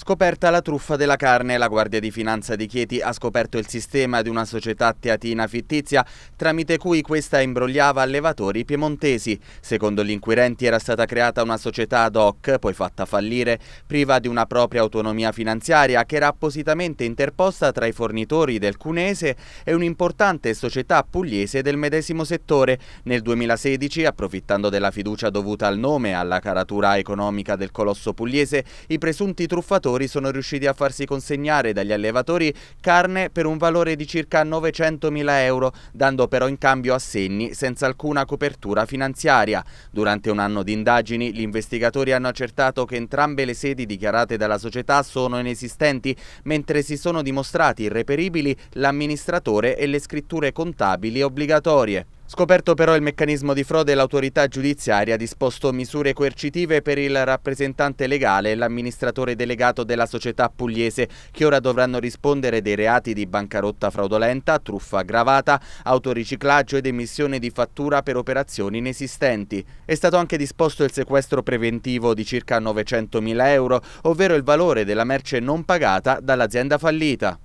Scoperta la truffa della carne, la Guardia di Finanza di Chieti ha scoperto il sistema di una società teatina fittizia tramite cui questa imbrogliava allevatori piemontesi. Secondo gli inquirenti era stata creata una società ad hoc, poi fatta fallire, priva di una propria autonomia finanziaria che era appositamente interposta tra i fornitori del Cunese e un'importante società pugliese del medesimo settore. Nel 2016, approfittando della fiducia dovuta al nome e alla caratura economica del colosso pugliese, i presunti truffatori agricoltori sono riusciti a farsi consegnare dagli allevatori carne per un valore di circa 900.000 euro, dando però in cambio assegni senza alcuna copertura finanziaria. Durante un anno di indagini gli investigatori hanno accertato che entrambe le sedi dichiarate dalla società sono inesistenti, mentre si sono dimostrati irreperibili l'amministratore e le scritture contabili obbligatorie. Scoperto però il meccanismo di frode, l'autorità giudiziaria ha disposto misure coercitive per il rappresentante legale e l'amministratore delegato della società pugliese, che ora dovranno rispondere dei reati di bancarotta fraudolenta, truffa aggravata, autoriciclaggio ed emissione di fattura per operazioni inesistenti. È stato anche disposto il sequestro preventivo di circa 900.000 euro, ovvero il valore della merce non pagata dall'azienda fallita.